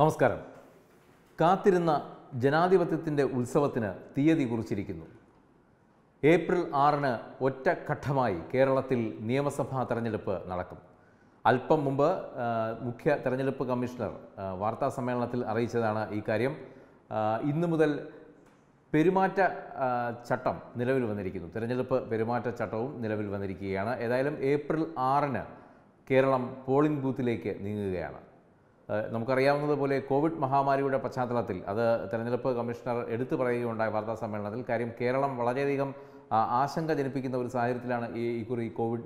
നമസ്കാരം കാത്തിരുന്ന ജനാധിപത്യത്തിൻ്റെ ഉത്സവത്തിന് തീയതി കുറിച്ചിരിക്കുന്നു ഏപ്രിൽ ആറിന് ഒറ്റഘട്ടമായി കേരളത്തിൽ നിയമസഭാ തെരഞ്ഞെടുപ്പ് നടക്കും അല്പം മുമ്പ് മുഖ്യ തെരഞ്ഞെടുപ്പ് കമ്മീഷണർ വാർത്താ സമ്മേളനത്തിൽ അറിയിച്ചതാണ് ഈ കാര്യം ഇന്നു മുതൽ പെരുമാറ്റ ചട്ടം നിലവിൽ വന്നിരിക്കുന്നു തിരഞ്ഞെടുപ്പ് പെരുമാറ്റ ചട്ടവും നിലവിൽ വന്നിരിക്കുകയാണ് ഏതായാലും ഏപ്രിൽ ആറിന് കേരളം പോളിംഗ് ബൂത്തിലേക്ക് നീങ്ങുകയാണ് നമുക്കറിയാവുന്നതുപോലെ കോവിഡ് മഹാമാരിയുടെ പശ്ചാത്തലത്തിൽ അത് തെരഞ്ഞെടുപ്പ് കമ്മീഷണർ എടുത്തു പറയുകയുണ്ടായ വാർത്താ സമ്മേളനത്തിൽ കാര്യം കേരളം വളരെയധികം ആശങ്ക ജനിപ്പിക്കുന്ന ഒരു സാഹചര്യത്തിലാണ് ഈ ഇക്കുറി കോവിഡ്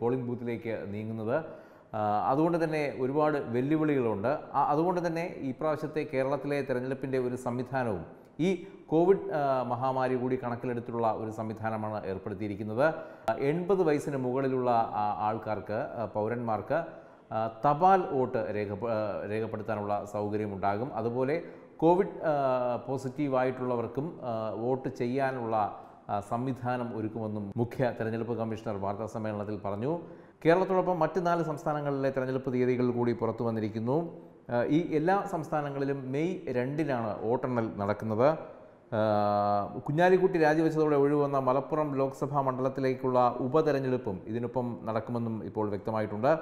പോളിംഗ് ബൂത്തിലേക്ക് നീങ്ങുന്നത് അതുകൊണ്ട് തന്നെ ഒരുപാട് വെല്ലുവിളികളുണ്ട് അതുകൊണ്ട് തന്നെ ഈ പ്രാവശ്യത്തെ കേരളത്തിലെ തെരഞ്ഞെടുപ്പിൻ്റെ ഒരു സംവിധാനവും ഈ കോവിഡ് മഹാമാരി കൂടി കണക്കിലെടുത്തുള്ള ഒരു സംവിധാനമാണ് ഏർപ്പെടുത്തിയിരിക്കുന്നത് എൺപത് വയസ്സിന് മുകളിലുള്ള ആൾക്കാർക്ക് പൗരന്മാർക്ക് തപാൽ വോട്ട് രേഖ രേഖപ്പെടുത്താനുള്ള സൗകര്യമുണ്ടാകും അതുപോലെ കോവിഡ് പോസിറ്റീവായിട്ടുള്ളവർക്കും വോട്ട് ചെയ്യാനുള്ള സംവിധാനം ഒരുക്കുമെന്നും മുഖ്യ തെരഞ്ഞെടുപ്പ് കമ്മീഷണർ വാർത്താ സമ്മേളനത്തിൽ പറഞ്ഞു കേരളത്തോടൊപ്പം മറ്റ് നാല് സംസ്ഥാനങ്ങളിലെ തെരഞ്ഞെടുപ്പ് തീയതികൾ കൂടി പുറത്തു വന്നിരിക്കുന്നു ഈ എല്ലാ സംസ്ഥാനങ്ങളിലും മെയ് രണ്ടിനാണ് വോട്ടെണ്ണൽ നടക്കുന്നത് കുഞ്ഞാലിക്കുട്ടി രാജിവെച്ചതോടെ ഒഴിവന്ന മലപ്പുറം ലോക്സഭാ മണ്ഡലത്തിലേക്കുള്ള ഉപതെരഞ്ഞെടുപ്പും ഇതിനൊപ്പം നടക്കുമെന്നും ഇപ്പോൾ വ്യക്തമായിട്ടുണ്ട്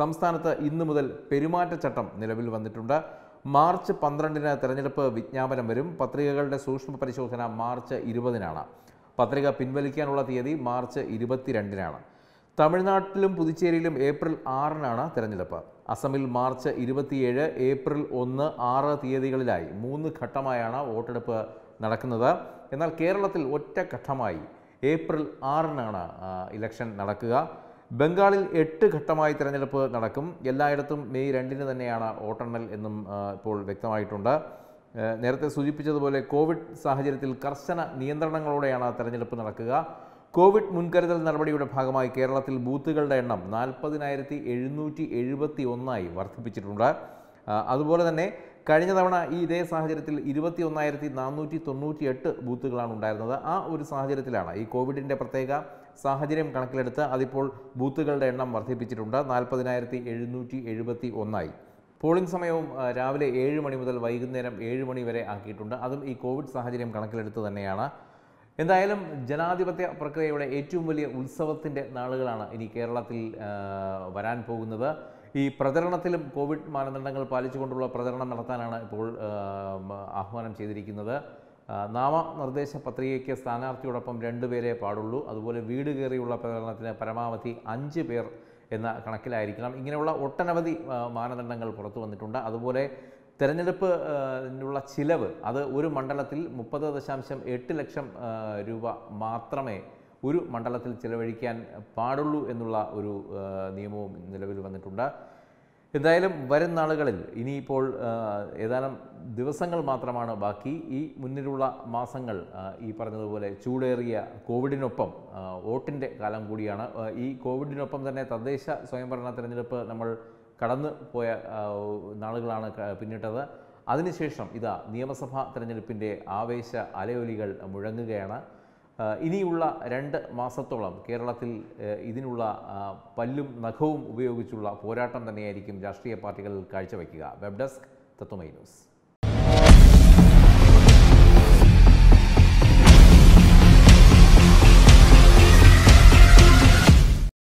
സംസ്ഥാനത്ത് ഇന്നു മുതൽ പെരുമാറ്റച്ചട്ടം നിലവിൽ വന്നിട്ടുണ്ട് മാർച്ച് പന്ത്രണ്ടിന് തെരഞ്ഞെടുപ്പ് വിജ്ഞാപനം വരും പത്രികകളുടെ സൂക്ഷ്മ പരിശോധന മാർച്ച് ഇരുപതിനാണ് പത്രിക പിൻവലിക്കാനുള്ള തീയതി മാർച്ച് ഇരുപത്തിരണ്ടിനാണ് തമിഴ്നാട്ടിലും പുതുച്ചേരിയിലും ഏപ്രിൽ ആറിനാണ് തെരഞ്ഞെടുപ്പ് അസമിൽ മാർച്ച് ഇരുപത്തിയേഴ് ഏപ്രിൽ ഒന്ന് ആറ് തീയതികളിലായി മൂന്ന് ഘട്ടമായാണ് വോട്ടെടുപ്പ് നടക്കുന്നത് എന്നാൽ കേരളത്തിൽ ഒറ്റ ഘട്ടമായി ഏപ്രിൽ ആറിനാണ് ഇലക്ഷൻ നടക്കുക ബംഗാളിൽ എട്ട് ഘട്ടമായി തിരഞ്ഞെടുപ്പ് നടക്കും എല്ലായിടത്തും മെയ് രണ്ടിന് തന്നെയാണ് വോട്ടെണ്ണൽ എന്നും ഇപ്പോൾ വ്യക്തമായിട്ടുണ്ട് നേരത്തെ സൂചിപ്പിച്ചതുപോലെ കോവിഡ് സാഹചര്യത്തിൽ കർശന നിയന്ത്രണങ്ങളോടെയാണ് തെരഞ്ഞെടുപ്പ് നടക്കുക കോവിഡ് മുൻകരുതൽ നടപടിയുടെ ഭാഗമായി കേരളത്തിൽ ബൂത്തുകളുടെ എണ്ണം നാൽപ്പതിനായിരത്തി എഴുന്നൂറ്റി എഴുപത്തി ഒന്നായി വർദ്ധിപ്പിച്ചിട്ടുണ്ട് അതുപോലെ തന്നെ കഴിഞ്ഞ തവണ ഈ ഇതേ സാഹചര്യത്തിൽ ഇരുപത്തി ഒന്നായിരത്തി നാനൂറ്റി തൊണ്ണൂറ്റി എട്ട് ബൂത്തുകളാണ് ഉണ്ടായിരുന്നത് ആ ഒരു സാഹചര്യത്തിലാണ് ഈ കോവിഡിൻ്റെ പ്രത്യേക സാഹചര്യം കണക്കിലെടുത്ത് അതിപ്പോൾ ബൂത്തുകളുടെ എണ്ണം വർദ്ധിപ്പിച്ചിട്ടുണ്ട് നാൽപ്പതിനായിരത്തി എഴുന്നൂറ്റി എഴുപത്തി ഒന്നായി പോളിംഗ് സമയവും രാവിലെ ഏഴ് മണി മുതൽ വൈകുന്നേരം ഏഴ് മണി വരെ ആക്കിയിട്ടുണ്ട് അതും ഈ കോവിഡ് സാഹചര്യം കണക്കിലെടുത്ത് തന്നെയാണ് എന്തായാലും ജനാധിപത്യ പ്രക്രിയയുടെ ഏറ്റവും വലിയ ഉത്സവത്തിൻ്റെ നാളുകളാണ് ഇനി കേരളത്തിൽ വരാൻ പോകുന്നത് ഈ പ്രചരണത്തിലും കോവിഡ് മാനദണ്ഡങ്ങൾ പാലിച്ചുകൊണ്ടുള്ള പ്രചരണം നടത്താനാണ് ഇപ്പോൾ ആഹ്വാനം ചെയ്തിരിക്കുന്നത് നാമനിർദ്ദേശ പത്രികയ്ക്ക് സ്ഥാനാർത്ഥിയോടൊപ്പം രണ്ടുപേരെ പാടുള്ളൂ അതുപോലെ വീട് കയറിയുള്ള പ്രചരണത്തിന് പരമാവധി അഞ്ച് പേർ എന്ന കണക്കിലായിരിക്കണം ഇങ്ങനെയുള്ള ഒട്ടനവധി മാനദണ്ഡങ്ങൾ പുറത്തു വന്നിട്ടുണ്ട് അതുപോലെ തെരഞ്ഞെടുപ്പ് ഉള്ള ചിലവ് അത് ഒരു മണ്ഡലത്തിൽ മുപ്പത് ദശാംശം എട്ട് ലക്ഷം രൂപ മാത്രമേ ഒരു മണ്ഡലത്തിൽ ചിലവഴിക്കാൻ പാടുള്ളൂ എന്നുള്ള ഒരു നിയമവും നിലവിൽ വന്നിട്ടുണ്ട് എന്തായാലും വരും നാളുകളിൽ ഇനിയിപ്പോൾ ഏതാനും ദിവസങ്ങൾ മാത്രമാണ് ബാക്കി ഈ മുന്നിലുള്ള മാസങ്ങൾ ഈ പറഞ്ഞതുപോലെ ചൂടേറിയ കോവിഡിനൊപ്പം വോട്ടിൻ്റെ കാലം കൂടിയാണ് ഈ കോവിഡിനൊപ്പം തന്നെ തദ്ദേശ സ്വയംഭരണ തെരഞ്ഞെടുപ്പ് നമ്മൾ കടന്നു പോയ നാളുകളാണ് പിന്നിട്ടത് അതിനുശേഷം ഇതാ നിയമസഭാ തെരഞ്ഞെടുപ്പിൻ്റെ ആവേശ അലയൊലികൾ മുഴങ്ങുകയാണ് ഇനിയുള്ള രണ്ട് മാസത്തോളം കേരളത്തിൽ ഇതിനുള്ള പല്ലും നഖവും ഉപയോഗിച്ചുള്ള പോരാട്ടം തന്നെയായിരിക്കും രാഷ്ട്രീയ പാർട്ടികൾ കാഴ്ചവെക്കുക വെബ് ഡെസ്ക് തത്വമൈ ന്യൂസ്